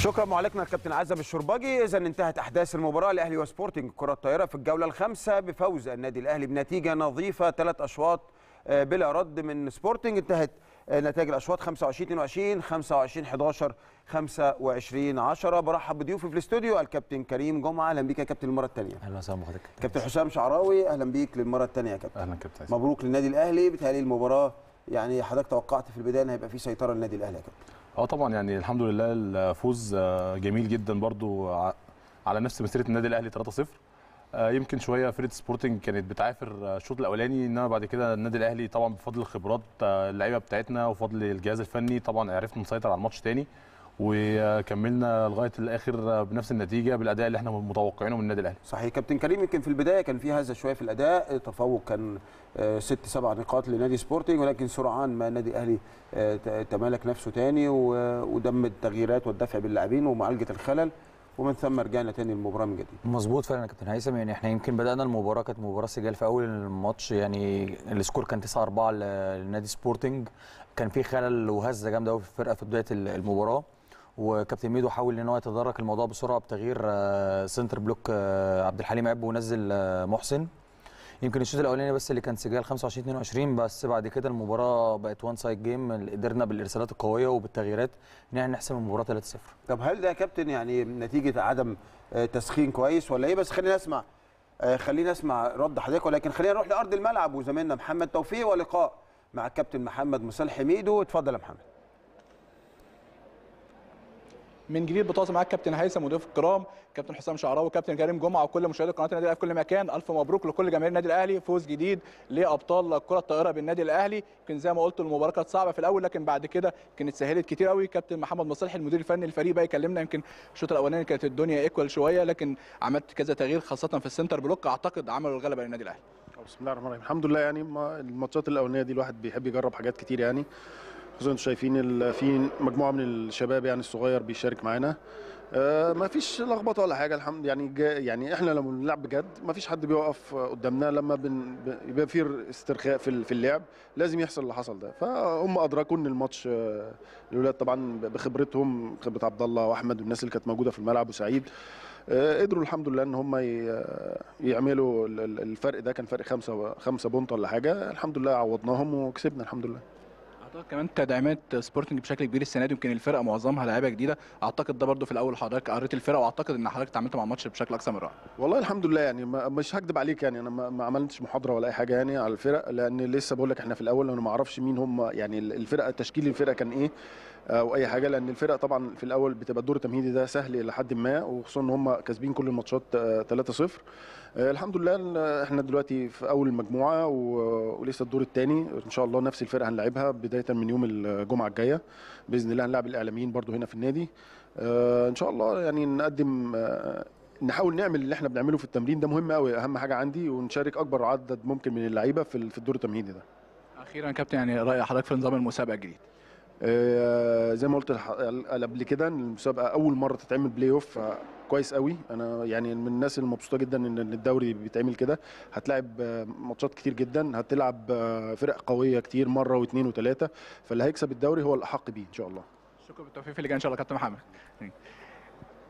شكرا معلقنا الكابتن عزب الشربجي اذا انتهت احداث المباراه الاهلي وسبورتنج كره الطائره في الجوله الخامسه بفوز النادي الاهلي بنتيجه نظيفه ثلاث اشواط آه، بلا رد من سبورتنج انتهت آه، نتائج الاشواط 25 22 25 11 25 10 برحب بضيوفي في الاستوديو الكابتن كريم جمعه اهلا بيك يا كابتن المره الثانيه اهلا وسهلا بحضرتك كابتن حسام شعراوي اهلا بيك للمره الثانيه يا كابتن اهلا كابتن مبروك للنادي الاهلي بتهيألي المباراه يعني حضرتك توقعت في البدايه ان هيبقى في سيطره للنادي الاهلي يا كابتن اه طبعا يعني الحمد لله الفوز آه، جميل جدا برضو على نفس مسيره النادي الاهلي 3-0 آه، يمكن شويه فريد سبورتنج كانت بتعافر آه، الشوط الاولاني انما بعد كده النادي الاهلي طبعا بفضل خبرات اللعيبه بتاعتنا وفضل الجهاز الفني طبعا عرفنا نسيطر على الماتش تاني وكملنا لغايه الاخر بنفس النتيجه بالاداء اللي احنا متوقعينه من النادي الاهلي. صحيح كابتن كريم يمكن في البدايه كان في هذا شويه في الاداء تفوق كان آه، ست سبع نقاط لنادي سبورتنج ولكن سرعان ما النادي الاهلي آه، تمالك نفسه تاني ودم التغييرات والدفع باللاعبين ومعالجه الخلل ومن ثم رجعنا تاني المباراه من جديد مظبوط فعلا يا كابتن هيثم يعني احنا يمكن بدانا المباراه كانت مباراه سجال في اول الماتش يعني السكور كان 9 4 لنادي سبورتنج كان في خلل وهزه جامده قوي في الفرقه في بدايه المباراه وكابتن ميدو حاول ان هو يتدرك الموضوع بسرعه بتغيير آه، سنتر بلوك آه، عبد الحليم عب ونزل آه، محسن يمكن الشوط الاولاني بس اللي كان سجال 25 22 بس بعد كده المباراه بقت وان سايد جيم قدرنا بالارسالات القويه وبالتغييرات ان احنا نحسم المباراه 3-0 طب هل ده يا كابتن يعني نتيجه عدم تسخين كويس ولا ايه بس خلينا نسمع خلينا نسمع رد حضرتك ولكن خلينا نروح لارض الملعب وزميلنا محمد توفيق ولقاء مع الكابتن محمد مصالح ميدو اتفضل يا محمد من جديد بطاقه معاك كابتن هيثم وضيوف الكرام كابتن حسام شعراوي وكابتن كريم جمعه وكل مشاهدي قناه النادي الاهلي في كل مكان الف مبروك لكل جماهير النادي الاهلي فوز جديد لابطال الكره الطائره بالنادي الاهلي يمكن زي ما قلت المباراه كانت صعبه في الاول لكن بعد كده كانت سهلت كتير قوي كابتن محمد مصالح المدير الفني للفريق بقى يكلمنا يمكن الشوط الاولاني كانت الدنيا ايكوال شويه لكن عملت كذا تغيير خاصه في السنتر بلوك اعتقد عملوا الغلبه للنادي الاهلي بسم الله الرحمن الرحيم الحمد لله يعني الماتشات الاولانيه دي الواحد بيحب يجرب حاجات كتير يعني زي ما انتم شايفين في مجموعه من الشباب يعني الصغير بيشارك معانا آه، ما فيش لخبطه ولا حاجه الحمد يعني يعني احنا لما بنلعب بجد ما فيش حد بيوقف قدامنا لما بيبقى يبقى في استرخاء في في اللعب لازم يحصل اللي حصل ده فهم ادركوا ان الماتش آه، الاولاد طبعا بخبرتهم خبره عبد الله واحمد والناس اللي كانت موجوده في الملعب وسعيد آه، قدروا الحمد لله ان هم يعملوا الفرق ده كان فرق خمسه خمسه بونت ولا حاجه الحمد لله عوضناهم وكسبنا الحمد لله حضرتك كمان تدعيمات سبورتنج بشكل كبير السنه دي يمكن الفرقه معظمها لعيبه جديده اعتقد ده برده في الاول حضرتك قريت الفرقه واعتقد ان حضرتك تعاملت مع الماتش بشكل اكثر من رائع والله الحمد لله يعني مش هكذب عليك يعني انا ما عملتش محاضره ولا اي حاجه يعني على الفرق لان لسه بقول لك احنا في الاول انا ما اعرفش مين هم يعني الفرقه تشكيل الفرقه كان ايه او آه، اي حاجه لان الفرق طبعا في الاول بتبقى الدور التمهيدي ده سهل الى حد ما وخصوصا ان هم كاسبين كل الماتشات 3-0 آه، آه، الحمد لله احنا دلوقتي في اول المجموعه ولسه الدور الثاني ان شاء الله نفس الفرقه هنلعبها بدايه من يوم الجمعه الجايه باذن الله هنلعب الاعلاميين برده هنا في النادي ان شاء الله يعني نقدم نحاول نعمل اللي احنا بنعمله في التمرين ده مهم قوي اهم حاجه عندي ونشارك اكبر عدد ممكن من اللعيبه في الدور التمهيدي ده اخيرا كابتن يعني راي حضرتك في نظام المسابقه الجديد آه، زي ما قلت قبل كده المسابقه اول مره تتعمل بلاي اوف كويس قوي انا يعني من الناس المبسوطه جدا ان الدوري بيتعمل كده هتلاعب آه، ماتشات كتير جدا هتلعب آه، فرق قويه كتير مره واثنين وثلاثه فاللي هيكسب الدوري هو الاحق بيه ان شاء الله شكرا بالتوفيق في اللي جاي ان شاء الله كابتن محمد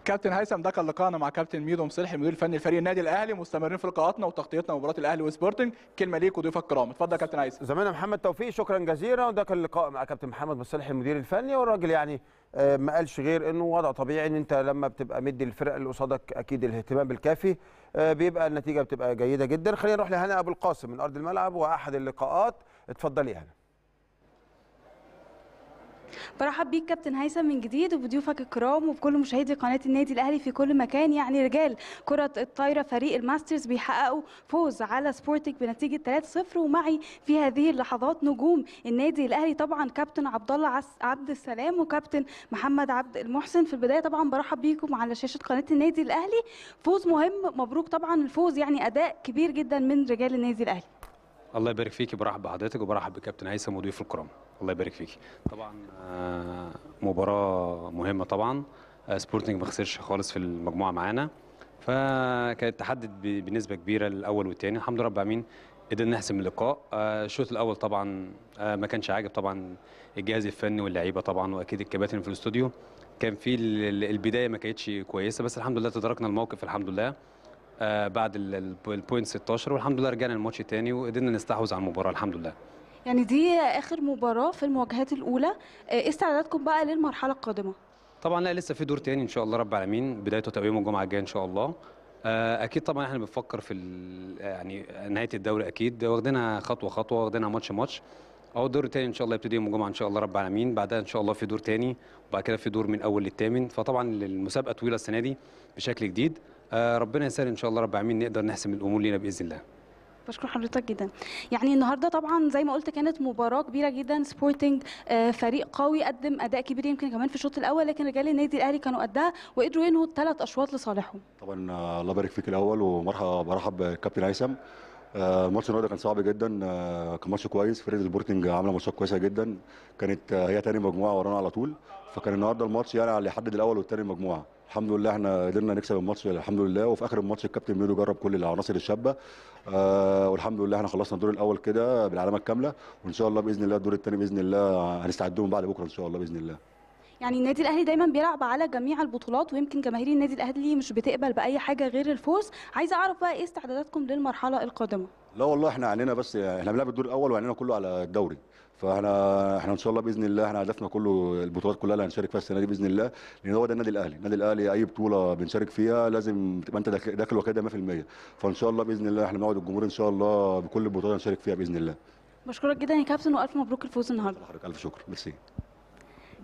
كابتن هيثم ده كان لقاءنا مع كابتن ميدو مصلحي المدير الفني لفريق النادي الاهلي مستمرين في لقاءاتنا وتغطيتنا مباراه الاهلي وسبورتنج كلمه ليك وضيوفك الكرام اتفضل يا كابتن هيثم زميلنا محمد توفيق شكرا جزيلا وده كان اللقاء مع كابتن محمد مصلحي المدير الفني والراجل يعني آه، ما قالش غير انه وضع طبيعي ان انت لما بتبقى مدي الفرقه اللي قصادك اكيد الاهتمام الكافي آه، بيبقى النتيجه بتبقى جيده جدا خلينا نروح لهنا ابو القاسم من ارض الملعب واحد اللقاءات اتفضلي هنا برحب بيك كابتن هيثم من جديد وبضيوفك الكرام وبكل مشاهدي قناه النادي الاهلي في كل مكان يعني رجال كره الطايره فريق الماسترز بيحققوا فوز على سبورتك بنتيجه 3-0 ومعي في هذه اللحظات نجوم النادي الاهلي طبعا كابتن عبد الله عبد السلام وكابتن محمد عبد المحسن في البدايه طبعا برحب بيكم على شاشه قناه النادي الاهلي فوز مهم مبروك طبعا الفوز يعني اداء كبير جدا من رجال النادي الاهلي الله يبارك فيك برحب بحضرتك وبرحب بكابتن هيثم وضيوف الكرام الله يبارك فيك طبعا آه، مباراه مهمه طبعا آه، سبورتنج ما خسرش خالص في المجموعه معانا فكانت تحدد بنسبه كبيره الاول والثاني الحمد لله رب العالمين قدرنا نحسم اللقاء آه، الشوط الاول طبعا ما كانش عاجب طبعا الجهاز الفني واللعيبه طبعا واكيد الكباتن في الاستوديو كان في البدايه ما كانتش كويسه بس الحمد لله تداركنا الموقف الحمد لله بعد البوينت 16 والحمد لله رجعنا الماتش تاني وقدرنا نستحوذ على المباراه الحمد لله يعني دي اخر مباراه في المواجهات الاولى ايه استعدادكم بقى للمرحله القادمه طبعا لا لسه في دور تاني ان شاء الله رب العالمين بدايته تقويم الجمعه الجايه ان شاء الله آه، اكيد طبعا احنا بنفكر في يعني نهايه الدوري اكيد واخدينها خطوه خطوه واخدينها ماتش ماتش او دور تاني ان شاء الله يبتدي يوم الجمعه ان شاء الله رب العالمين بعدها ان شاء الله في دور تاني وبعد كده في دور من اول للثامن فطبعا المسابقه طويله السنه دي بشكل جديد آه، ربنا يسهل ان شاء الله رب العالمين نقدر نحسم الامور لينا باذن الله بشكر حضرتك جدا يعني النهارده طبعا زي ما قلت كانت مباراه كبيره جدا سبورتنج آه، فريق قوي قدم اداء كبير يمكن كمان في الشوط الاول لكن رجال النادي الاهلي كانوا قدها وقدروا ينهوا الثلاث اشواط لصالحهم طبعا آه، الله يبارك فيك الاول ومرحبا برحب بالكابتن هيثم الماتش آه، النهارده كان صعب جدا كان ماتش كويس فريق سبورتنج عامله ماتشات كويسه جدا كانت هي تاني مجموعه ورانا على طول فكان النهارده الماتش يعني اللي يحدد الاول والتاني مجموعه الحمد لله احنا قدرنا نكسب الماتش الحمد لله وفي اخر الماتش الكابتن ميلو جرب كل العناصر الشابه آه والحمد لله احنا خلصنا الدور الاول كده بالعلامه الكامله وان شاء الله باذن الله الدور الثاني باذن الله هنستعدهم بعد بكره ان شاء الله باذن الله يعني النادي الاهلي دايما بيلعب على جميع البطولات ويمكن جماهير النادي الاهلي مش بتقبل باي حاجه غير الفوز عايز اعرف بقى ايه استعداداتكم للمرحله القادمه لا والله احنا علينا بس احنا بنلعب الدور الاول وعينينا كله على الدوري فاحنا احنا ان شاء الله باذن الله احنا هدفنا كله البطولات كلها اللي هنشارك فيها السنه دي باذن الله لان هو ده النادي الاهلي، النادي الاهلي اي بطوله بنشارك فيها لازم تبقى انت داخل وكده 100% فان شاء الله باذن الله احنا بنعود الجمهور ان شاء الله بكل البطولات هنشارك فيها باذن الله. بشكرك جدا يا كابتن والف مبروك الفوز النهارده. حضرتك الف شكر ميرسي.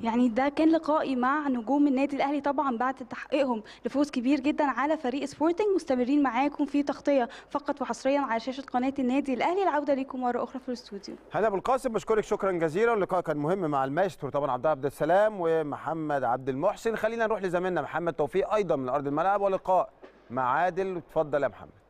يعني ده كان لقائي مع نجوم النادي الاهلي طبعا بعد تحقيقهم لفوز كبير جدا على فريق سبورتنج مستمرين معاكم في تغطيه فقط وحصريا على شاشه قناه النادي الاهلي العوده ليكم مره اخرى في الاستوديو هلا ابو القاسم بشكرك شكرا جزيلا اللقاء كان مهم مع المايسترو طبعا عبد عبد السلام ومحمد عبد المحسن خلينا نروح لزميلنا محمد توفيق ايضا من ارض الملعب ولقاء مع عادل اتفضل يا محمد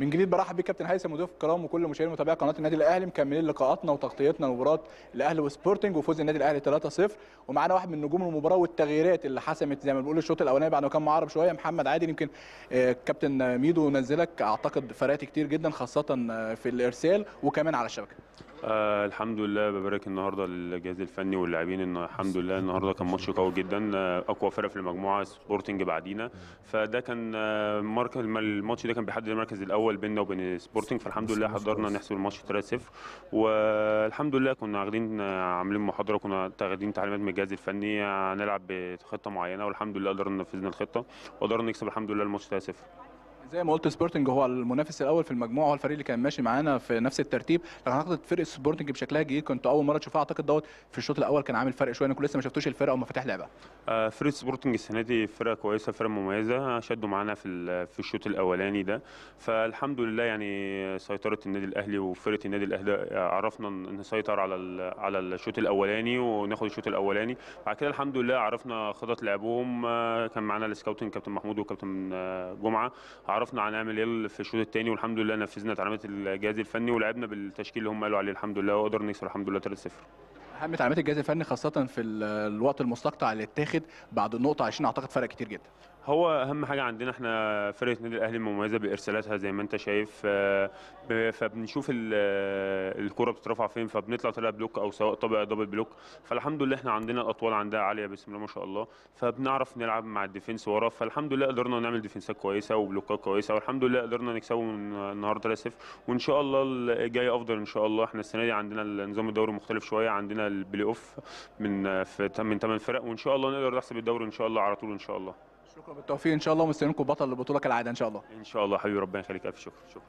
من جديد برحب بكابتن كابتن هيثم وضيوف الكرام وكل مشاهدي متابعي قناه النادي الاهلي مكملين لقاءاتنا وتغطيتنا لمباراه الاهلي وسبورتنج وفوز النادي الاهلي 3-0 ومعانا واحد من نجوم المباراه والتغييرات اللي حسمت زي ما بنقول الشوط الاولاني بعد ما كان معرب شويه محمد عادل يمكن آه، كابتن ميدو نزلك اعتقد فرقت كتير جدا خاصه آه، في الارسال وكمان على الشبكه آه الحمد لله ببارك النهارده للجهاز الفني واللاعبين ان الحمد لله النهارده كان ماتش قوي جدا آه اقوى فرق في المجموعه سبورتنج بعدينا فده كان آه مركز الماتش ده كان بيحدد المركز الاول بيننا وبين سبورتنج فالحمد لله حضرنا نحسب الماتش 3-0 والحمد لله كنا واخدين آه، عاملين محاضره كنا واخدين تعليمات من الجهاز الفني هنلعب آه، بخطه معينه والحمد لله قدرنا ننفذنا الخطه وقدرنا نكسب الحمد لله الماتش 3-0 زي ما قلت سبورتنج هو المنافس الاول في المجموعه هو الفريق اللي كان ماشي معانا في نفس الترتيب لكن اعتقد فرق سبورتنج بشكلها جيد كنت اول مره تشوفها اعتقد دوت في الشوط الاول كان عامل فرق شويه انا لسه ما شفتوش الفرقه ومفاتيح لعبها آه فريق سبورتنج السنه دي فرقه كويسه فرقه مميزه شدوا معانا في في الشوط الاولاني ده فالحمد لله يعني سيطره النادي الاهلي وفرقه النادي الاهلي آه، عرفنا نسيطر على على الشوط الاولاني وناخد الشوط الاولاني بعد كده الحمد لله عرفنا خطط لعبهم آه، كان معانا السكاوتنج كابتن محمود وكابتن آه، جمعه عرفنا هنعمل ايه في الشوط الثاني والحمد لله نفذنا تعليمات الجهاز الفني ولعبنا بالتشكيل اللي هم قالوا عليه الحمد لله وقدرنا نكسب الحمد لله 3-0 اهم تعليمات الجهاز الفني خاصه في الوقت المستقطع اللي اتاخد بعد النقطه 20 اعتقد فرق كتير جدا هو اهم حاجه عندنا احنا فرقه النادي الاهلي مميزه بارسالاتها زي ما انت شايف آه، فبنشوف آه، الكره بتترفع فين فبنطلع طلع بلوك او سواء طابع دبل بلوك فالحمد لله احنا عندنا الاطوال عندها عاليه بسم الله ما شاء الله فبنعرف نلعب مع الديفنس ورا فالحمد لله قدرنا نعمل ديفنسات كويسه وبلوكات كويسه والحمد لله قدرنا من النهارده للاسف وان شاء الله الجاي افضل ان شاء الله احنا السنه دي عندنا النظام الدوري مختلف شويه عندنا البلاي اوف من آه، من 8 فرق وان شاء الله نقدر نحسب الدوري ان شاء الله على طول ان شاء الله شكرا بالتوفيق ان شاء الله ومستنيينكم بطل البطوله كالعاده ان شاء الله ان شاء الله حبيبي ربنا يخليك الف شكر شكرا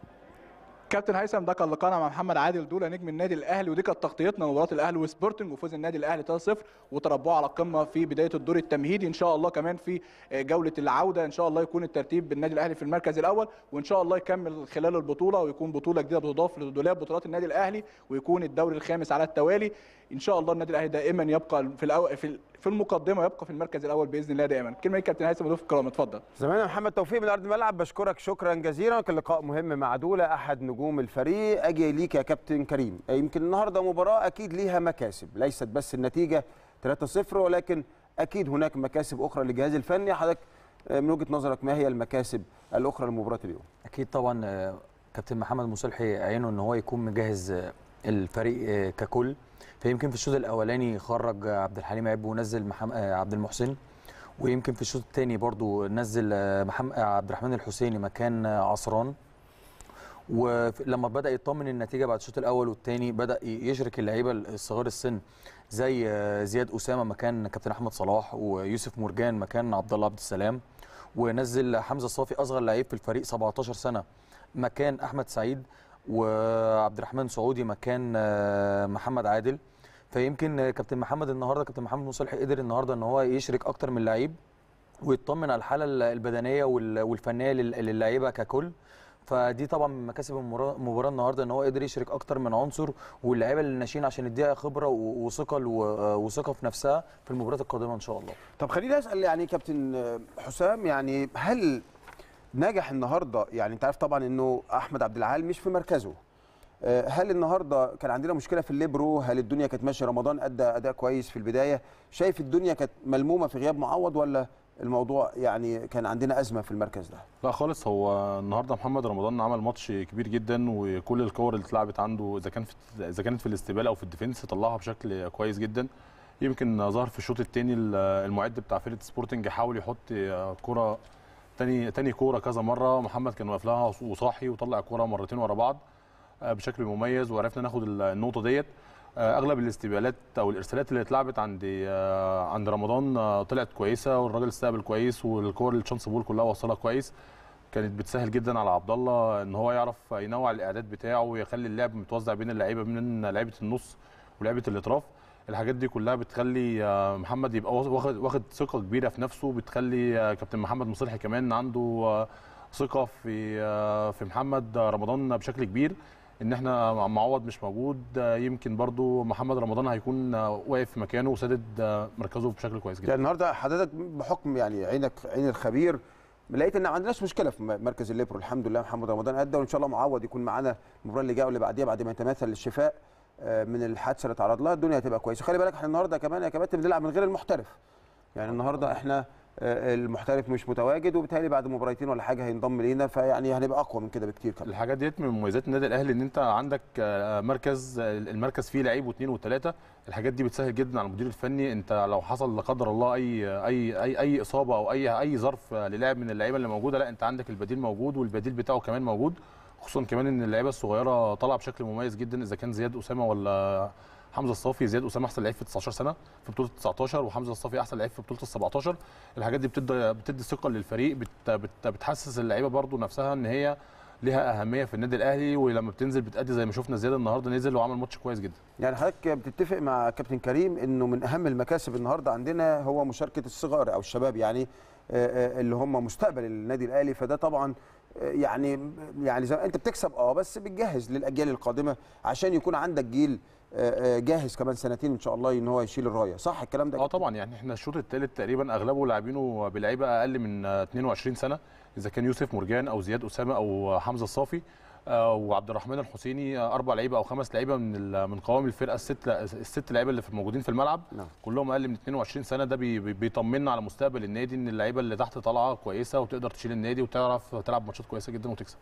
كابتن هيثم ده كان لقانا مع محمد عادل دوله نجم النادي الاهلي ودي كانت تغطيتنا لمباراه الاهلي وسبورتنج وفوز النادي الاهلي 3-0 وتربعه على القمه في بدايه الدور التمهيدي ان شاء الله كمان في آه، جوله العوده ان شاء الله يكون الترتيب بالنادي الاهلي في المركز الاول وان شاء الله يكمل خلال البطوله ويكون بطوله جديده بتضاف لدولاب بطولات النادي الاهلي ويكون الدوري الخامس على التوالي ان شاء الله النادي الاهلي دائما يبقى في الأو... في في المقدمه ويبقى في المركز الاول باذن الله دائما كلمه كابتن هيثم مضيف الكرام اتفضل زمان محمد توفيق من ارض الملعب بشكرك شكرا جزيلا كان لقاء مهم مع دوله احد نجوم الفريق اجي ليك يا كابتن كريم يمكن النهارده مباراه اكيد ليها مكاسب ليست بس النتيجه 3-0 ولكن اكيد هناك مكاسب اخرى للجهاز الفني حضرتك آه، من وجهه نظرك ما هي المكاسب الاخرى لمباراه اليوم اكيد طبعا آه، كابتن محمد مصلحي عينه ان هو يكون مجهز آه، الفريق ككل فيمكن في الشوط الاولاني خرج عبد الحليم عيب ونزل آه، عبد المحسن ويمكن في الشوط الثاني برضو نزل آه، محمد آه، عبد الرحمن الحسيني مكان عصران ولما بدا يطمن النتيجه بعد الشوط الاول والثاني بدا يشرك اللعيبه الصغار السن زي زياد اسامه مكان كابتن احمد صلاح ويوسف مرجان مكان عبد الله عبد السلام ونزل حمزه صافي اصغر لعيب في الفريق 17 سنه مكان احمد سعيد وعبد الرحمن سعودي مكان محمد عادل فيمكن كابتن محمد النهارده كابتن محمد مصلحي قدر النهارده ان هو يشرك اكتر من لعيب ويطمن على الحاله البدنيه والفنيه للعيبه ككل فدي طبعا من مكاسب المباراه النهارده ان هو قدر يشرك اكتر من عنصر واللعيبه الناشئين عشان يديها خبره وثقه وثقه في نفسها في المباريات القادمه ان شاء الله. طب خليني اسال يعني كابتن حسام يعني هل نجح النهارده يعني انت عارف طبعا انه احمد عبد العال مش في مركزه آه، هل النهارده كان عندنا مشكله في الليبرو هل الدنيا كانت ماشيه رمضان ادى اداء كويس في البدايه شايف الدنيا كانت ملمومه في غياب معوض ولا الموضوع يعني كان عندنا ازمه في المركز ده لا خالص هو النهارده محمد رمضان عمل ماتش كبير جدا وكل الكور اللي اتلعبت عنده اذا كان في اذا كانت في الاستقبال او في الديفنس طلعها بشكل كويس جدا يمكن ظهر في الشوط الثاني المعد بتاع فرقه سبورتنج حاول يحط كره تاني تاني كوره كذا مره محمد كان واقف لها وصاحي وطلع كوره مرتين ورا بعض آه، بشكل مميز وعرفنا ناخد النقطه ديت آه، اغلب الاستقبالات او الارسالات اللي اتلعبت عند آه، عند رمضان طلعت كويسه والراجل استقبل كويس والكور الشانس بول كلها وصلها كويس كانت بتسهل جدا على عبد الله ان هو يعرف ينوع الاعداد بتاعه ويخلي اللعب متوزع بين اللعيبه من لعيبه النص ولعيبه الاطراف الحاجات دي كلها بتخلي محمد يبقى واخد واخد ثقه كبيره في نفسه بتخلي كابتن محمد مصلحي كمان عنده ثقه في في محمد رمضان بشكل كبير ان احنا معوض مش موجود يمكن برضو محمد رمضان هيكون واقف في مكانه وسدد مركزه بشكل كويس جدا يعني النهارده حضرتك بحكم يعني عينك عين الخبير لقيت ان ما عندناش مشكله في مركز الليبرو الحمد لله محمد رمضان ادى وان شاء الله معوض يكون معانا المباراه اللي جايه واللي بعديها بعد ما يتماثل للشفاء آه، من الحادثه اللي اتعرض لها الدنيا هتبقى كويسه خلي بالك احنا النهارده كمان يا كابتن بنلعب من غير المحترف يعني النهارده احنا آه، المحترف مش متواجد وبالتالي بعد مباراتين ولا حاجه هينضم لينا فيعني هنبقى اقوى من كده بكتير كمان الحاجات ديت من مميزات النادي الاهلي ان انت عندك آه، مركز المركز فيه لعيب واثنين وثلاثه الحاجات دي بتسهل جدا على المدير الفني انت لو حصل لا قدر الله اي اي اي اي اصابه او اي اي ظرف للاعب من اللعيبه اللي موجوده لا انت عندك البديل موجود والبديل بتاعه كمان موجود خصوصا كمان ان اللعيبه الصغيره طالعه بشكل مميز جدا اذا كان زياد اسامه ولا حمزه الصافي زياد اسامه احسن لعيب في 19 سنه في بطوله 19 وحمزه الصافي احسن لعيب في بطوله 17 الحاجات دي بتدي بتدي ثقه للفريق بت بت بتحسس اللعيبه برده نفسها ان هي ليها اهميه في النادي الاهلي ولما بتنزل بتادي زي ما شفنا زياد النهارده نزل وعمل ماتش كويس جدا. يعني حضرتك بتتفق مع كابتن كريم انه من اهم المكاسب النهارده عندنا هو مشاركه الصغار او الشباب يعني آه، آه، اللي هم مستقبل النادي الاهلي فده طبعا آه، يعني يعني زي انت بتكسب اه بس بتجهز للاجيال القادمه عشان يكون عندك جيل آه، آه، جاهز كمان سنتين ان شاء الله ان هو يشيل الرايه صح الكلام ده اه طبعا يعني احنا الشوط الثالث تقريبا اغلبه لاعبينه بلعيبه اقل من 22 سنه اذا كان يوسف مرجان او زياد اسامه او حمزه الصافي آه، وعبد الرحمن الحسيني اربع لعيبه او خمس لعيبه من من قوام الفرقه الست الست لعيبه اللي موجودين في الملعب نعم. كلهم اقل من 22 سنه ده بيطمنا على مستقبل النادي ان اللعيبه اللي تحت طالعه كويسه وتقدر تشيل النادي وتعرف تلعب ماتشات كويسه جدا وتكسب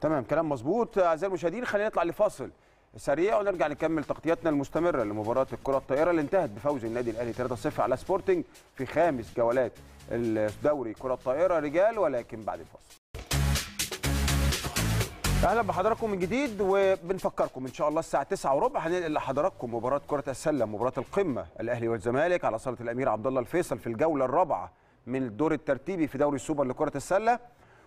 تمام كلام مظبوط اعزائي المشاهدين خلينا نطلع لفاصل سريع ونرجع نكمل تغطياتنا المستمره لمباراه الكره الطائره اللي انتهت بفوز النادي الاهلي 3-0 على سبورتنج في خامس جولات الدوري كره الطائره رجال ولكن بعد الفاصل. اهلا بحضراتكم من جديد وبنفكركم ان شاء الله الساعه 9 وربع هننقل لحضراتكم مباراه كره السله مباراه القمه الاهلي والزمالك على صاله الامير عبد الله الفيصل في الجوله الرابعه من الدور الترتيبي في دوري السوبر لكره السله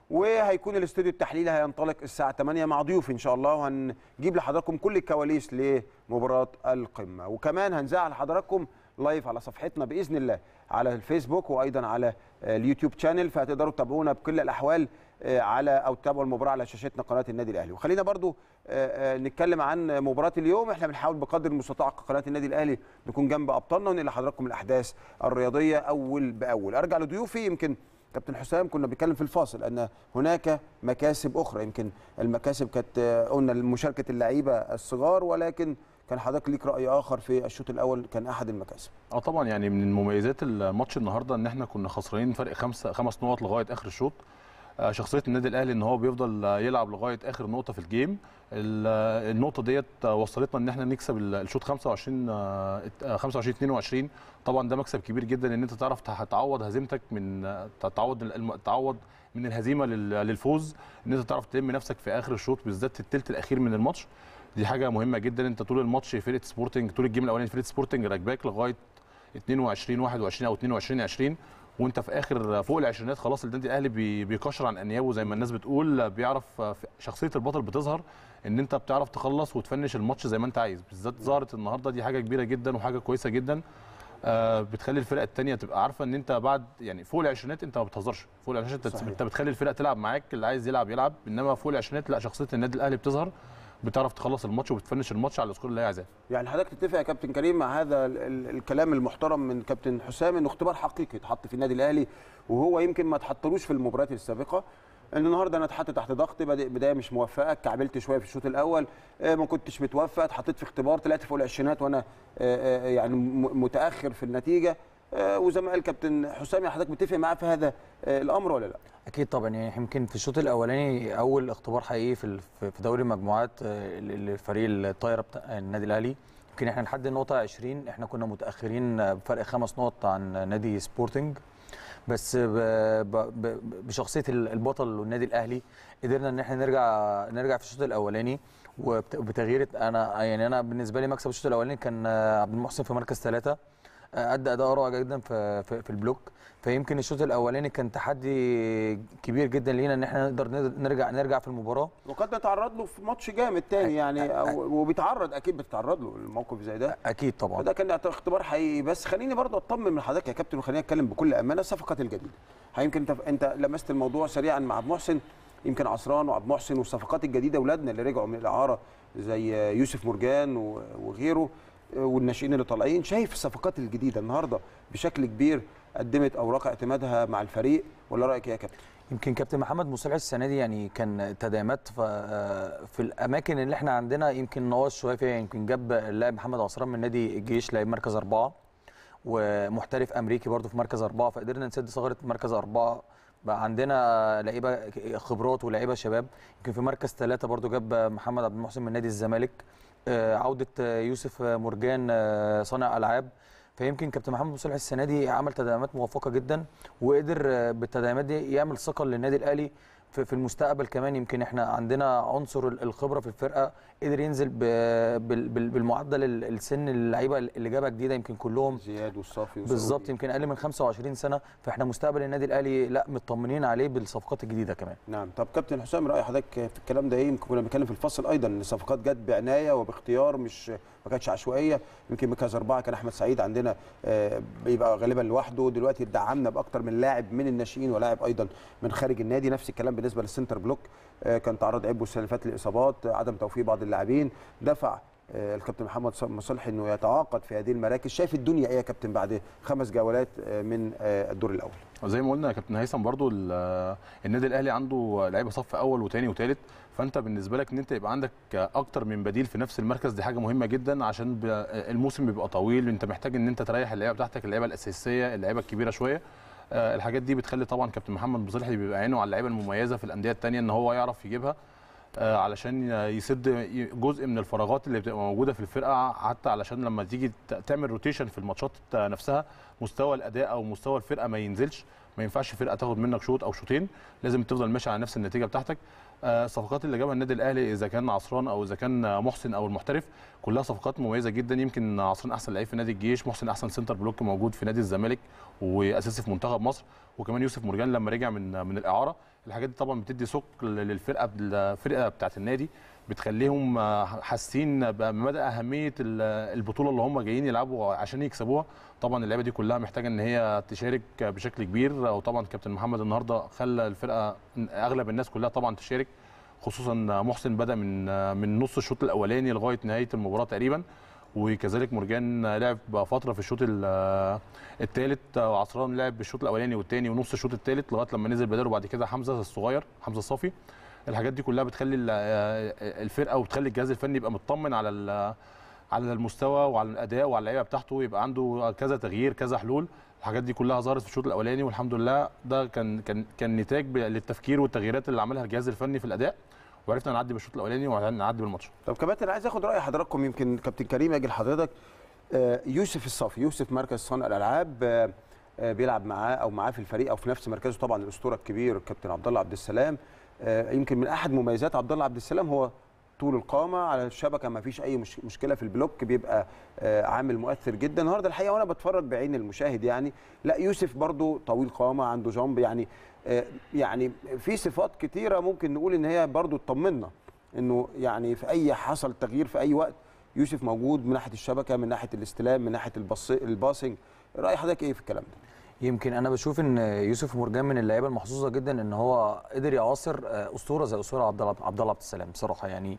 وهيكون الاستوديو التحليلي هينطلق الساعه 8 مع ضيوفي ان شاء الله وهنجيب لحضراتكم كل الكواليس لمباراه القمه وكمان هنزعل لحضراتكم لايف على صفحتنا باذن الله على الفيسبوك وايضا على اليوتيوب شانل فهتقدروا تتابعونا بكل الاحوال آه، على او تتابعوا المباراه على شاشتنا قناه النادي الاهلي وخلينا برضو آه، آه، نتكلم عن مباراه اليوم احنا بنحاول بقدر المستطاع قناه النادي الاهلي نكون جنب ابطالنا ونقل لحضراتكم الاحداث الرياضيه اول باول ارجع لضيوفي يمكن كابتن حسام كنا بنتكلم في الفاصل ان هناك مكاسب اخرى يمكن المكاسب كانت قلنا مشاركه اللعيبه الصغار ولكن كان حضرتك ليك راي اخر في الشوط الاول كان احد المكاسب اه طبعا يعني من مميزات الماتش النهارده ان احنا كنا خسرانين فرق خمسه خمس نقط لغايه اخر الشوط آه، شخصيه النادي الاهلي ان هو بيفضل يلعب لغايه اخر نقطه في الجيم آه، النقطه ديت وصلتنا ان احنا نكسب الشوط 25 25 22 طبعا ده مكسب كبير جدا ان انت تعرف تعوض هزيمتك من آه، تعوض تعوض من الهزيمه للفوز ان انت تعرف تلم نفسك في اخر الشوط بالذات الثلث الاخير من الماتش دي حاجه مهمه جدا انت طول الماتش فرقه سبورتنج طول الجيم الاولاني فرقه سبورتنج راكباك لغايه 22 21 او 22 20 وانت في اخر فوق العشرينات خلاص النادي الاهلي بيكشر عن انيابه زي ما الناس بتقول بيعرف شخصيه البطل بتظهر ان انت بتعرف تخلص وتفنش الماتش زي ما انت عايز بالذات ظهرت النهارده دي حاجه كبيره جدا وحاجه كويسه جدا آه، بتخلي الفرقه الثانيه تبقى عارفه ان انت بعد يعني فوق العشرينات انت ما بتهزرش فوق العشرينات انت بتخلي الفرقه تلعب معاك اللي عايز يلعب يلعب انما فوق العشرينات لا شخصيه النادي الاهلي بتظهر بتعرف تخلص الماتش وبتفنش الماتش على السكور اللي هي عايزاه يعني حضرتك تتفق يا كابتن كريم مع هذا الكلام المحترم من كابتن حسام انه اختبار حقيقي اتحط في النادي الاهلي وهو يمكن ما اتحطلوش في المباريات السابقه ان النهارده انا اتحط تحت ضغط بدايه مش موفقه كعبلت شويه في الشوط الاول آه، ما كنتش متوفق اتحطيت في اختبار طلعت فوق العشرينات وانا آه، آه، يعني متاخر في النتيجه آه، وزي ما قال كابتن حسام حضرتك متفق معاه في هذا آه، الامر ولا لا؟ اكيد طبعا يعني يمكن في الشوط الاولاني اول اختبار حقيقي في في دوري المجموعات آه، للفريق الطايره بتاع النادي الاهلي يمكن احنا لحد النقطه 20 احنا كنا متاخرين بفرق خمس نقط عن نادي سبورتنج بس بشخصيه البطل والنادي الاهلي قدرنا ان احنا نرجع نرجع في الشوط الاولاني وبتغيير انا يعني انا بالنسبه لي مكسب الشوط الاولاني كان عبد المحسن في مركز ثلاثه ادى اداء رائع جدا في في البلوك فيمكن الشوط الاولاني كان تحدي كبير جدا لينا ان احنا نقدر نرجع نرجع في المباراه وقد نتعرض له في ماتش جامد تاني يعني وبيتعرض اكيد بتتعرض له الموقف زي ده اكيد طبعا ده كان اختبار حقيقي بس خليني برضه اطمن من حضرتك يا كابتن وخليني اتكلم بكل امانه الصفقات الجديده يمكن انت انت لمست الموضوع سريعا مع عبد محسن يمكن عصران وعبد محسن والصفقات الجديده اولادنا اللي رجعوا من الاعاره زي يوسف مرجان وغيره والناشئين اللي طالعين شايف الصفقات الجديده النهارده بشكل كبير قدمت اوراق اعتمادها مع الفريق ولا رايك ايه يا كابتن؟ يمكن كابتن محمد مصالح السنه دي يعني كان تدامات آه، في الاماكن اللي احنا عندنا يمكن نواقص شويه فيها يمكن جاب اللاعب محمد عصران من نادي الجيش لاعب مركز اربعه ومحترف امريكي برده في مركز اربعه فقدرنا نسد ثغره مركز اربعه بقى عندنا لعيبه خبرات ولعيبه شباب يمكن في مركز ثلاثه برده جاب محمد عبد المحسن من نادي الزمالك آه، عوده آه، يوسف آه، مرجان صانع العاب فيمكن كابتن محمد ابو السنه دي عمل تدعيمات موفقه جدا وقدر بالتدعيمات دي يعمل ثقه للنادي الاهلي في المستقبل كمان يمكن احنا عندنا عنصر الخبره في الفرقه قدر ينزل بالمعدل السن اللعيبه اللي جابها جديده يمكن كلهم زياد والصافي بالظبط يمكن اقل من 25 سنه فاحنا مستقبل النادي الاهلي لا مطمنين عليه بالصفقات الجديده كمان نعم طب كابتن حسام راي حضرتك في الكلام ده ايه يمكن كنا بنتكلم في الفصل ايضا ان الصفقات جت بعنايه وباختيار مش ما كانتش عشوائيه يمكن مركز اربعه كان احمد سعيد عندنا بيبقى آه، غالبا لوحده دلوقتي دعمنا باكثر من لاعب من الناشئين ولاعب ايضا من خارج النادي نفس الكلام بالنسبه للسنتر بلوك آه، كان تعرض عيب السنه اللي فاتت لاصابات عدم توفيق بعض اللاعبين دفع آه، الكابتن محمد مصلحي انه يتعاقد في هذه المراكز شايف الدنيا ايه يا كابتن بعد خمس جولات آه، من الدور الاول زي ما قلنا يا كابتن هيثم برضو النادي الاهلي عنده لعيبه صف اول وثاني وثالث فانت بالنسبه لك ان انت يبقى عندك اكتر من بديل في نفس المركز دي حاجه مهمه جدا عشان الموسم بيبقى طويل انت محتاج ان انت تريح اللعيبه بتاعتك اللعيبه الاساسيه اللعيبه الكبيره شويه آه، الحاجات دي بتخلي طبعا كابتن محمد بصلحي بيبقى عينه على اللعيبه المميزه في الانديه الثانيه ان هو يعرف يجيبها آه، علشان يسد جزء من الفراغات اللي بتبقى موجوده في الفرقه حتى علشان لما تيجي تعمل روتيشن في الماتشات نفسها مستوى الاداء او مستوى الفرقه ما ينزلش ما ينفعش فرقه تاخد منك شوط او شوطين لازم تفضل ماشي على نفس النتيجه بتاعتك الصفقات آه، اللي جابها النادي الاهلي اذا كان عصران او اذا كان محسن او المحترف كلها صفقات مميزه جدا يمكن عصران احسن لعيب في نادي الجيش محسن احسن سنتر بلوك موجود في نادي الزمالك واساسي في منتخب مصر وكمان يوسف مرجان لما رجع من من الاعاره الحاجات دي طبعا بتدي ثقل للفرقه الفرقه بتاعه النادي بتخليهم آه، حاسين بمدى اهميه البطوله اللي هم جايين يلعبوا عشان يكسبوها طبعا اللعبه دي كلها محتاجه ان هي تشارك بشكل كبير وطبعا كابتن محمد النهارده خلى الفرقه اغلب الناس كلها طبعا تشارك خصوصا محسن بدا من من نص الشوط الاولاني لغايه نهايه المباراه تقريبا وكذلك مرجان لعب فتره في الشوط الثالث وعصران لعب بالشوط الاولاني والثاني ونص الشوط الثالث لغايه لما نزل بداله بعد كده حمزه الصغير حمزه الصافي الحاجات دي كلها بتخلي آه، الفرقه وبتخلي الجهاز الفني يبقى مطمن على على المستوى وعلى الاداء وعلى اللعيبه بتاعته يبقى عنده كذا تغيير كذا حلول الحاجات دي كلها ظهرت في الشوط الاولاني والحمد لله ده كان كان كان نتاج للتفكير والتغييرات اللي عملها الجهاز الفني في الاداء وعرفنا نعدي بالشوط الاولاني ونعدي بالماتش طب كابتن عايز اخد راي حضراتكم يمكن كابتن كريم اجي لحضرتك آه، يوسف الصافي يوسف مركز صانع الالعاب آه، بيلعب معاه او معاه في الفريق او في نفس مركزه طبعا الاسطوره الكبير كابتن عبد الله عبد السلام آه، يمكن من احد مميزات عبد الله عبد السلام هو طول القامه على الشبكه ما فيش اي مشكله في البلوك بيبقى آه، عامل مؤثر جدا النهارده الحقيقه وانا بتفرج بعين المشاهد يعني لا يوسف برضو طويل قامه عنده جامب يعني آه، يعني في صفات كتيره ممكن نقول ان هي برضو تطمنا انه يعني في اي حصل تغيير في اي وقت يوسف موجود من ناحيه الشبكه من ناحيه الاستلام من ناحيه الباسنج راي حضرتك ايه في الكلام ده يمكن انا بشوف ان يوسف مرجان من اللعيبه المحظوظه جدا ان هو قدر يعاصر آه، اسطوره زي اسطوره عبد الله عبد الله عبد السلام بصراحه يعني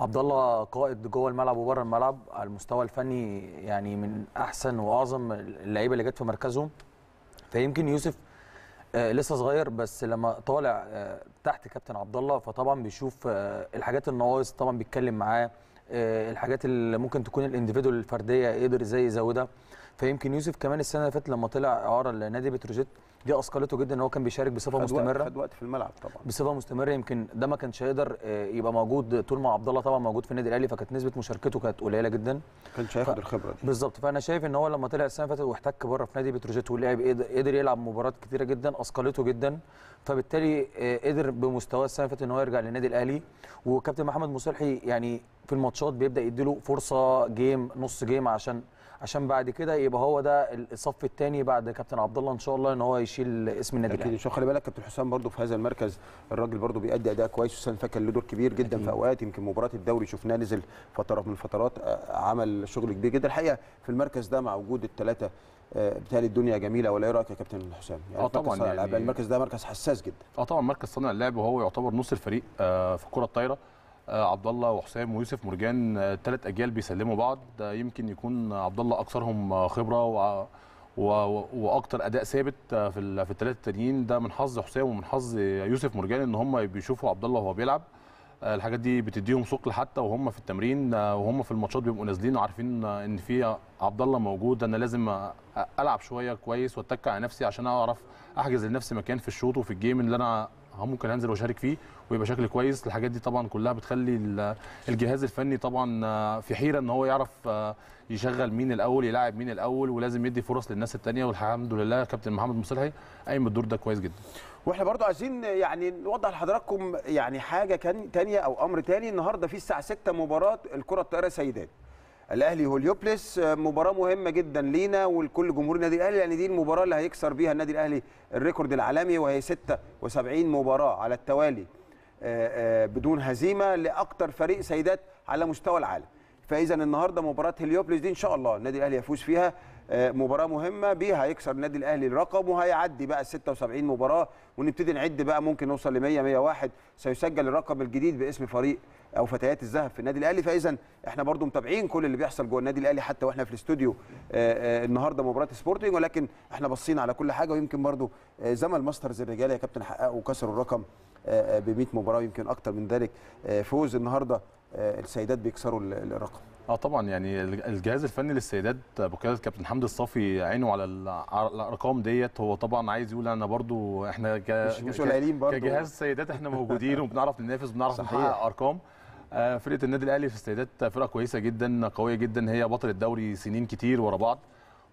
عبد الله قائد جوه الملعب وبره الملعب على المستوى الفني يعني من احسن واعظم اللعيبه اللي جت في مركزه فيمكن يوسف آه، لسه صغير بس لما طالع آه، تحت كابتن عبد الله فطبعا بيشوف الحاجات النواقص طبعا بيتكلم معاه آه، الحاجات اللي ممكن تكون الانديفيدو الفرديه قدر ازاي يزودها فيمكن يوسف كمان السنه اللي فاتت لما طلع اعاره لنادي بتروجيت دي اثقلته جدا ان هو كان بيشارك بصفه مستمره خد وقت في الملعب طبعا بصفه مستمره يمكن ده ما كانش هيقدر آه، يبقى موجود طول ما عبد الله طبعا موجود في النادي الاهلي فكانت نسبه مشاركته كانت قليله جدا ما كانش هياخد ف... الخبره دي بالظبط فانا شايف ان هو لما طلع السنه اللي فاتت واحتك بره في نادي بتروجيت ولعب قدر يلعب مباريات كثيره جدا اثقلته جدا فبالتالي آه، قدر بمستواه السنه اللي فاتت ان هو يرجع للنادي الاهلي وكابتن محمد مصلحي يعني في الماتشات بيبدا يديله فرصه جيم نص جيم عشان عشان بعد كده يبقى هو ده الصف الثاني بعد كابتن عبد الله ان شاء الله ان هو يشيل اسم النادي الاهلي. اكيد خلي بالك كابتن حسام برده في هذا المركز الراجل برده بيأدي اداء كويس حسام فاكر له دور كبير جدا أكيد. في اوقات يمكن مباراه الدوري شفناه نزل فتره من الفترات آه، عمل شغل كبير جدا الحقيقه في المركز ده مع وجود الثلاثه آه، بالتالي الدنيا جميله ولا ايه رايك يا كابتن حسام؟ يعني اه طبعا يعني المركز ده مركز حساس جدا. اه طبعا مركز صانع اللعب وهو يعتبر نص الفريق آه، في الكره الطايره آه، عبد الله وحسام ويوسف مرجان ثلاث آه، اجيال بيسلموا بعض يمكن يكون عبد الله اكثرهم آه، خبره و... و... واكتر اداء ثابت في في الثلاثه التانيين ده من حظ حسام ومن حظ يوسف مرجان ان هم بيشوفوا عبد الله وهو بيلعب الحاجات دي بتديهم ثقل حتى وهم في التمرين وهم في الماتشات بيبقوا نازلين وعارفين ان في عبد الله موجود انا لازم العب شويه كويس واتك على نفسي عشان اعرف احجز لنفسي مكان في الشوط وفي الجيم اللي انا ممكن انزل واشارك فيه ويبقى شكل كويس الحاجات دي طبعا كلها بتخلي الجهاز الفني طبعا آه، في حيره ان هو يعرف آه، يشغل مين الاول يلاعب مين الاول ولازم يدي فرص للناس الثانيه والحمد لله كابتن محمد مصلحي قايم بالدور ده كويس جدا واحنا برضو عايزين يعني نوضح لحضراتكم يعني حاجه كان تانية او امر تاني النهارده في الساعه 6 مباراه الكره الطائره سيدات الاهلي هوليوبلس آه، مباراه مهمه جدا لينا ولكل جمهور النادي الاهلي لان يعني دي المباراه اللي هيكسر بيها النادي الاهلي الريكورد العالمي وهي 76 مباراه على التوالي آه، آه، بدون هزيمه لاكثر فريق سيدات على مستوى العالم فاذا النهارده مباراه هليوبلس دي ان شاء الله النادي الاهلي يفوز فيها آه، مباراه مهمه بيها هيكسر النادي الاهلي الرقم وهيعدي بقى 76 مباراه ونبتدي نعد بقى ممكن نوصل ل 100 101 سيسجل الرقم الجديد باسم فريق او فتيات الذهب في النادي الاهلي فاذا احنا برضو متابعين كل اللي بيحصل جوه النادي الاهلي حتى واحنا في الاستوديو النهارده مباراه سبورتنج ولكن احنا باصين على كل حاجه ويمكن برضو زمل ماسترز الرجاله يا كابتن حققوا وكسروا الرقم ب 100 مباراه ويمكن اكتر من ذلك آه، فوز النهارده آه، السيدات بيكسروا الرقم اه طبعا يعني الجهاز الفني للسيدات بقياده الكابتن حمدي الصافي عينه على الارقام ديت هو طبعا عايز يقول انا برضو احنا ك... مش قليلين برضو كجهاز سيدات احنا موجودين وبنعرف ننافس وبنعرف نحقق ارقام آه، فرقه النادي الاهلي في السيدات فرقه كويسه جدا قويه جدا هي بطل الدوري سنين كتير ورا بعض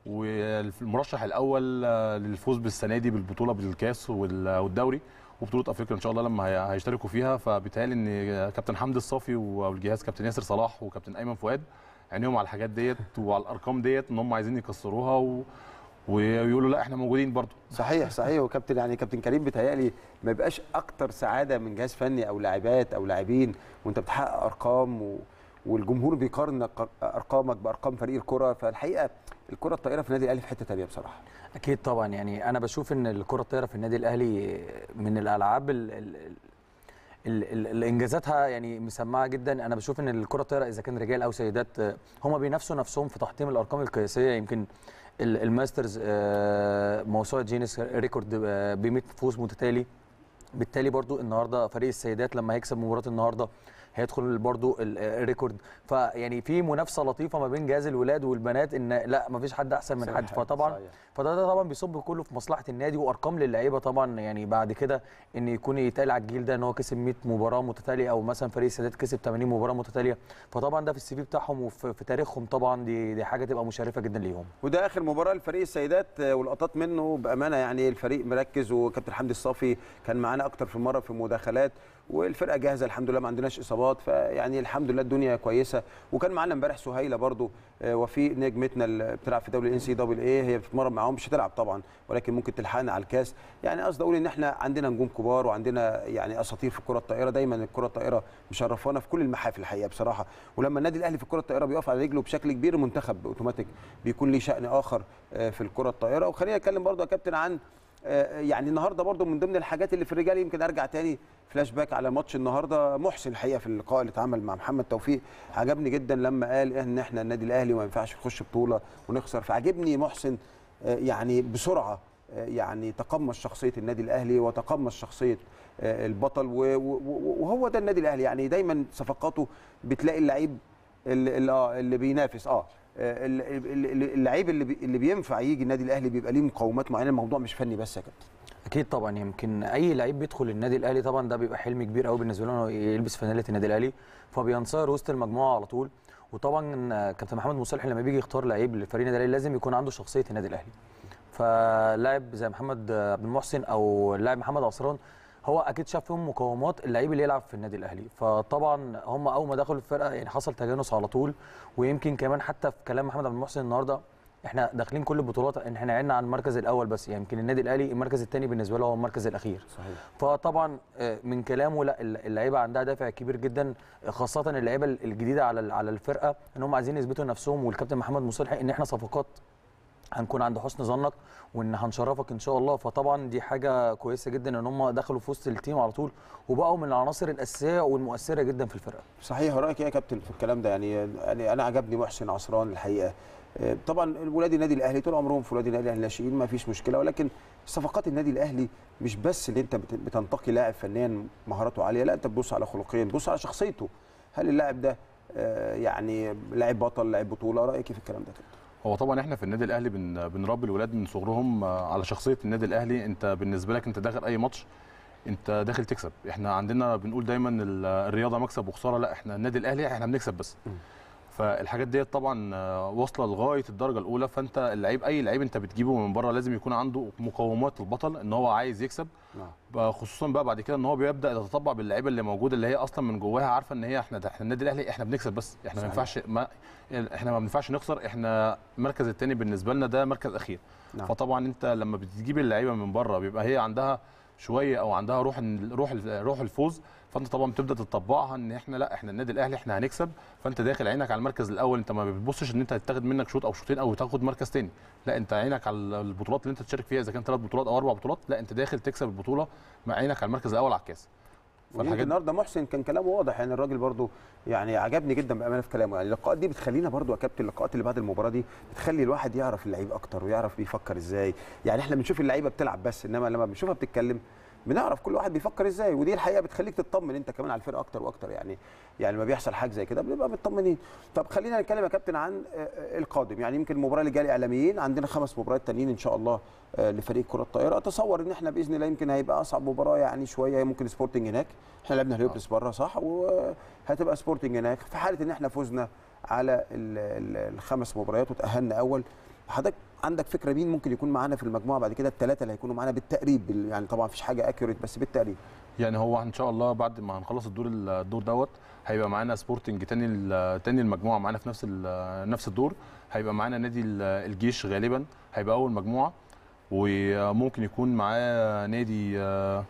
والمرشح الاول للفوز بالسنه دي بالبطوله بالكاس والدوري وبطوله افريقيا ان شاء الله لما هيشتركوا فيها فبيتهيألي ان كابتن حمدي الصافي والجهاز كابتن ياسر صلاح وكابتن ايمن فؤاد عينيهم على الحاجات ديت وعلى الارقام ديت ان هم عايزين يكسروها و... ويقولوا لا احنا موجودين برضو صحيح صحيح وكابتن يعني كابتن كريم بيتهيألي ما يبقاش اكتر سعاده من جهاز فني او لاعبات او لاعبين وانت بتحقق ارقام و... والجمهور بيقارن ارقامك بارقام فريق الكره فالحقيقه الكره الطائره في النادي الاهلي في حته ثانيه بصراحه اكيد طبعا يعني انا بشوف ان الكره الطائره في النادي الاهلي من الالعاب الـ الـ الـ انجازاتها يعني مسمعه جدا انا بشوف ان الكره الطائره اذا كان رجال او سيدات هما بينافسوا نفسهم في تحطيم الارقام القياسيه يمكن الماسترز آه، موسوعه جينيس ريكورد آه، ب 100 فوز متتالي بالتالي برضو النهارده فريق السيدات لما هيكسب مباراه النهارده هيدخل برضو الريكورد فيعني في منافسه لطيفه ما بين جهاز الولاد والبنات ان لا ما فيش حد احسن من حد فطبعا فده طبعا بيصب كله في مصلحه النادي وارقام للعيبه طبعا يعني بعد كده ان يكون يتقال على الجيل ده ان هو كسب 100 مباراه متتاليه او مثلا فريق السادات كسب 80 مباراه متتاليه فطبعا ده في السي في بتاعهم وفي تاريخهم طبعا دي دي حاجه تبقى مشرفه جدا ليهم وده اخر مباراه لفريق السيدات آه، ولقطات منه بامانه يعني الفريق مركز وكابتن حمدي الصافي كان معانا اكتر في مره في مداخلات والفرقه جاهزه الحمد لله ما عندناش اصابات فيعني الحمد لله الدنيا كويسه وكان معانا امبارح سهيله برضو آه، وفي نجمتنا اللي بتلعب في دوري الان سي دبل اي هي بتتمرن معاهم مش هتلعب طبعا ولكن ممكن تلحقنا على الكاس يعني قصدي اقول ان احنا عندنا نجوم كبار وعندنا يعني اساطير في الكره الطائره دايما الكره الطائره مشرفانا في كل المحافل الحقيقه بصراحه ولما النادي الاهلي في الكره الطائره بيقف على رجله بشكل كبير المنتخب اوتوماتيك بيكون ليه شان اخر آه، في الكره الطائره وخلينا نتكلم برضو يا كابتن عن آه، يعني النهارده برده من ضمن الحاجات اللي في الرجال يمكن ارجع تاني فلاش باك على ماتش النهارده محسن الحقيقه في اللقاء اللي اتعمل مع محمد توفيق عجبني جدا لما قال إيه، ان احنا النادي الاهلي ما ينفعش نخش بطوله ونخسر فعجبني محسن آه، يعني بسرعه آه، يعني تقمص شخصيه النادي الاهلي وتقمص شخصيه البطل وهو ده النادي الاهلي يعني دايما صفقاته بتلاقي اللعيب اللي, اللي بينافس اه آه، اللعيب اللي اللي بينفع يجي النادي الاهلي بيبقى ليه مقومات معينه الموضوع مش فني بس يا كابتن اكيد طبعا يمكن اي لعيب بيدخل النادي الاهلي طبعا ده بيبقى حلم كبير قوي بالنسبه له يلبس فانيله النادي الاهلي فبينصهر وسط المجموعه على طول وطبعا كابتن محمد مصالح لما بيجي يختار لعيب لفريق النادي الاهلي لازم يكون عنده شخصيه النادي الاهلي فلاعب زي محمد عبد المحسن او اللاعب محمد عصران هو اكيد شاف فيهم مقومات اللعيب اللي يلعب في النادي الاهلي فطبعا هم اول ما دخلوا الفرقه يعني حصل تجانس على طول ويمكن كمان حتى في كلام محمد عبد المحسن النهارده احنا داخلين كل البطولات ان احنا عنا عن المركز الاول بس يعني يمكن النادي الاهلي المركز الثاني بالنسبه له هو المركز الاخير صحيح. فطبعا آه، من كلامه لا اللعيبه عندها دافع كبير جدا خاصه اللعيبه الجديده على على الفرقه ان هم عايزين يثبتوا نفسهم والكابتن محمد مصلحي ان احنا صفقات هنكون عند حسن ظنك وان هنشرفك ان شاء الله فطبعا دي حاجه كويسه جدا ان هم دخلوا في وسط التيم على طول وبقوا من العناصر الاساسيه والمؤثره جدا في الفرقه صحيح رايك ايه يا كابتن في الكلام ده يعني يعني انا عجبني محسن عصران الحقيقه آه، طبعا ولاد النادي الاهلي طول عمرهم في ولاد النادي الاهلي الناشئين ما فيش مشكله ولكن صفقات النادي الاهلي مش بس اللي انت بتنتقي لاعب فنيا مهاراته عاليه لا انت بتبص على خلقيا بتبص على شخصيته هل اللاعب ده آه، يعني لاعب بطل لاعب بطوله رايك إيه في الكلام ده كده هو طبعا احنا في النادي الاهلي بن... بنربي الولاد من صغرهم آه، على شخصيه النادي الاهلي انت بالنسبه لك انت داخل اي ماتش انت داخل تكسب احنا عندنا بنقول دايما الرياضه مكسب وخساره لا احنا النادي الاهلي احنا بنكسب بس فالحاجات ديت طبعا آه، واصله لغايه الدرجه الاولى فانت اللعيب اي لعيب انت بتجيبه من بره لازم يكون عنده مقومات البطل ان هو عايز يكسب نعم. خصوصا بقى بعد كده ان هو بيبدا يتطبع باللعيبه اللي موجوده اللي هي اصلا من جواها عارفه ان هي احنا احنا النادي الاهلي احنا بنكسب بس احنا ما ينفعش ما احنا ما بنفعش نخسر احنا المركز الثاني بالنسبه لنا ده مركز اخير نعم. فطبعا انت لما بتجيب اللعيبه من بره بيبقى هي عندها شويه او عندها روح روح روح الفوز فانت طبعا بتبدا تطبقها ان احنا لا احنا النادي الاهلي احنا هنكسب فانت داخل عينك على المركز الاول انت ما بتبصش ان انت هتاخد منك شوط او شوطين او تاخد مركز تاني لا انت عينك على البطولات اللي انت تشارك فيها اذا كان ثلاث بطولات او اربع بطولات لا انت داخل تكسب البطوله مع عينك على المركز الاول على الكاس فالحاجات النهارده محسن كان كلامه واضح يعني الراجل برده يعني عجبني جدا بامانه في كلامه يعني اللقاءات دي بتخلينا برده يا كابتن اللقاءات اللي بعد المباراه دي بتخلي الواحد يعرف اللعيب اكتر ويعرف بيفكر ازاي يعني احنا بنشوف اللعيبه بتلعب بس انما لما بنشوفها بتتكلم بنعرف كل واحد بيفكر ازاي ودي الحقيقه بتخليك تطمن انت كمان على الفرقه اكتر واكتر يعني يعني لما بيحصل حاجه زي كده بنبقى مطمنين طب خلينا نتكلم يا كابتن عن آه، آه، القادم يعني يمكن المباراه اللي جايه الاعلاميين عندنا خمس مباريات تانيين ان شاء الله آه، لفريق كره الطائره اتصور ان احنا باذن الله يمكن هيبقى اصعب مباراه يعني شويه ممكن سبورتنج هناك احنا لعبنا هليوبلس بره صح وهتبقى سبورتنج هناك في حاله ان احنا فزنا على الخمس مباريات وتاهلنا اول حضرتك عندك فكره مين ممكن يكون معانا في المجموعه بعد كده الثلاثه اللي هيكونوا معانا بالتقريب يعني طبعا مفيش حاجه اكيوريت بس بالتقريب يعني هو ان شاء الله بعد ما هنخلص الدور الدور دوت هيبقى معانا سبورتنج تاني تاني المجموعه معانا في نفس نفس الدور هيبقى معانا نادي الجيش غالبا هيبقى اول مجموعه وممكن يكون معاه نادي 6 آه،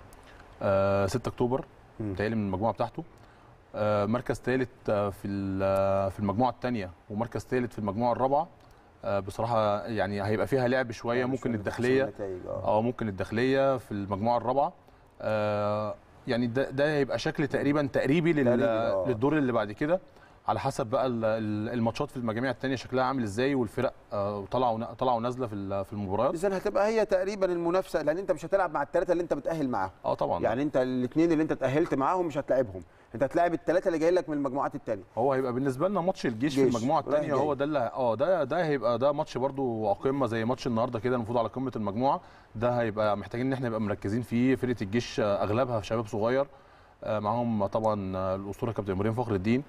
آه، اكتوبر متهيألي من المجموعه بتاعته آه، مركز ثالث في في المجموعه الثانيه ومركز ثالث في المجموعه الرابعه آه، بصراحه يعني هيبقى فيها لعب شويه يعني ممكن الداخليه او آه. آه، ممكن الداخليه في المجموعه الرابعه يعني ده ده هيبقى شكل تقريبا تقريبي للدور اللي بعد كده على حسب بقى الماتشات في المجاميع الثانيه شكلها عامل ازاي والفرق طالعه طالعه ونازله في في المباريات اذا هتبقى هي تقريبا المنافسه لان انت مش هتلعب مع الثلاثه اللي انت متاهل معاهم اه طبعا يعني انت الاثنين اللي انت تاهلت معاهم مش هتلاعبهم انت هتلاعب الثلاثه اللي جاي لك من المجموعات الثانيه هو هيبقى بالنسبه لنا ماتش الجيش, جيش. في المجموعه الثانيه هو ده اللي اه ده ده هيبقى ده ماتش برده قمه زي ماتش النهارده كده المفروض على قمه المجموعه ده هيبقى محتاجين ان احنا نبقى مركزين فيه فرقه الجيش آه، اغلبها شباب صغير آه، معاهم طبعا آه، الاسطوره كابتن ابراهيم فخر الدين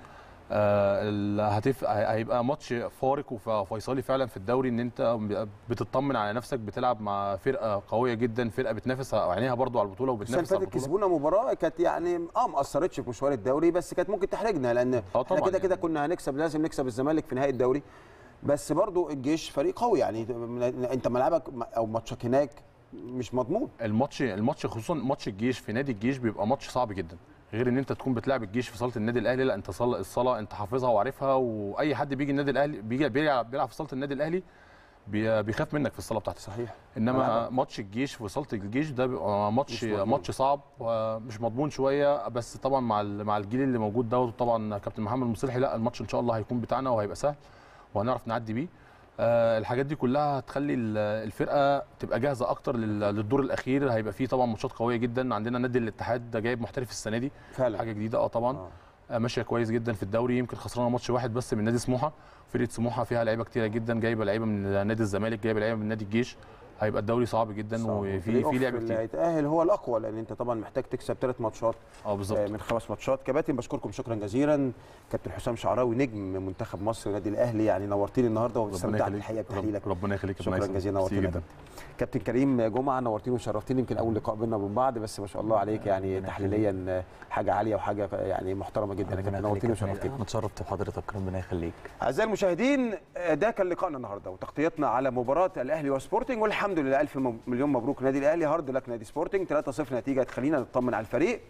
آه، هتف... هيبقى ماتش فارق وفيصلي فعلا في الدوري ان انت بتطمن على نفسك بتلعب مع فرقه قويه جدا فرقه بتنافس عينيها برضو على البطوله وبتنافس على البطوله كسبونا مباراه كانت يعني اه ما اثرتش في مشوار الدوري بس كانت ممكن تحرجنا لان آه، احنا كده يعني. كده كنا هنكسب لازم نكسب الزمالك في نهائي الدوري بس برضو الجيش فريق قوي يعني انت ملعبك او ماتشك هناك مش مضمون الماتش الماتش خصوصا ماتش الجيش في نادي الجيش بيبقى ماتش صعب جدا غير ان انت تكون بتلعب الجيش في صاله النادي الاهلي لا انت الصاله الصلاه انت حافظها وعارفها واي حد بيجي النادي الاهلي بيجي بيلعب, بيلعب في صاله النادي الاهلي بيخاف منك في الصاله بتاعتي صحيح انما ماتش الجيش في صاله الجيش ده بيبقى ماتش ماتش صعب آه، مش مضمون شويه بس طبعا مع مع الجيل اللي موجود دوت وطبعا كابتن محمد مصلحي لا الماتش ان شاء الله هيكون بتاعنا وهيبقى سهل وهنعرف نعدي بيه آه، الحاجات دي كلها هتخلي الفرقه تبقى جاهزه اكتر للدور الاخير هيبقى فيه طبعا ماتشات قويه جدا عندنا نادي الاتحاد ده جايب محترف السنه دي فعلا حاجه جديده اه طبعا آه. آه، ماشيه كويس جدا في الدوري يمكن خسرانه ماتش واحد بس من نادي سموحه فرقه سموحه فيها لعيبه كتيره جدا جايبه لعيبه من نادي الزمالك جايبه لعيبه من نادي الجيش هيبقى الدوري صعب جدا صعب. وفي في لعب كتير اللي هيتاهل هو الاقوى لان انت طبعا محتاج تكسب ثلاث ماتشات اه بالظبط آه، من خمس ماتشات كباتن بشكركم شكرا جزيلا كابتن حسام شعراوي نجم منتخب مصر النادي الاهلي يعني نورتني النهارده وبستمتع الحقيقه بتحليلك ربنا يخليك شكرا جزيلا نورتني جدا كابتن كريم جمعه نورتني وشرفتني يمكن اول لقاء بينا من بعض بس ما شاء الله عليك يعني تحليليا آه، حاجه عاليه وحاجه يعني محترمه جدا كابتن نورتني وشرفتني انا اتشرفت بحضرتك ربنا يخليك اعزائي المشاهدين آه، ده كان لقاءنا النهارده وتغطيتنا على مباراه الاهلي وسبورتنج والحق الحمد لله الف مليون مبروك نادي الاهلي هارد لك نادي سبورتنج 3-0 نتيجه تخلينا نطمن على الفريق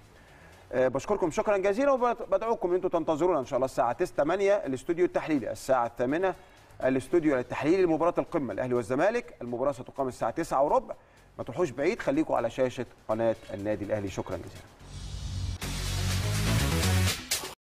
آه، بشكركم شكرا جزيلا وبدعوكم ان انتم تنتظرونا ان شاء الله الساعه 9 8 الاستوديو التحليلي الساعه 8 الاستوديو التحليلي لمباراه القمه الاهلي والزمالك المباراه ستقام الساعه 9 وربع ما تروحوش بعيد خليكم على شاشه قناه النادي الاهلي شكرا جزيلا